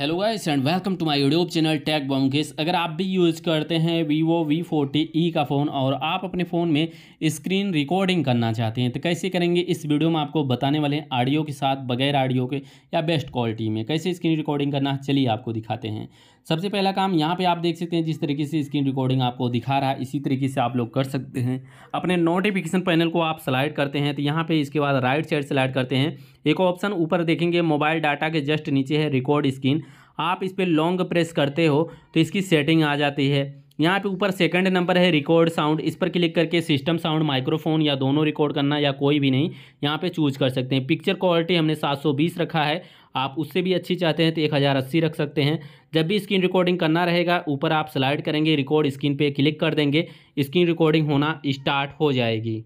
hello guys and welcome to my YouTube channel tag बॉम्बेस अगर आप भी यूज़ करते हैं वीवो वी फोर्टी ई का फ़ोन और आप अपने फ़ोन में स्क्रीन रिकॉर्डिंग करना चाहते हैं तो कैसे करेंगे इस वीडियो में आपको बताने वाले हैं ऑडियो के साथ बगैर ऑडियो के या बेस्ट क्वालिटी में कैसे स्क्रीन रिकॉर्डिंग करना चलिए आपको दिखाते हैं सबसे पहला काम यहाँ पे आप देख सकते हैं जिस तरीके से स्क्रीन रिकॉर्डिंग आपको दिखा रहा है इसी तरीके से आप लोग कर सकते हैं अपने नोटिफिकेशन पैनल को आप स्लाइड करते हैं तो यहाँ पे इसके बाद राइट साइड स्लाइड करते हैं एक ऑप्शन ऊपर देखेंगे मोबाइल डाटा के जस्ट नीचे है रिकॉर्ड स्क्रीन आप इस पर लॉन्ग प्रेस करते हो तो इसकी सेटिंग आ जाती है यहाँ पे ऊपर सेकंड नंबर है रिकॉर्ड साउंड इस पर क्लिक करके सिस्टम साउंड माइक्रोफोन या दोनों रिकॉर्ड करना या कोई भी नहीं यहाँ पे चूज कर सकते हैं पिक्चर क्वालिटी हमने 720 रखा है आप उससे भी अच्छी चाहते हैं तो एक हज़ार अस्सी रख सकते हैं जब भी स्क्रीन रिकॉर्डिंग करना रहेगा ऊपर आप स्लाइड करेंगे रिकॉर्ड स्क्रीन पे क्लिक कर देंगे स्क्रीन रिकॉर्डिंग होना स्टार्ट हो जाएगी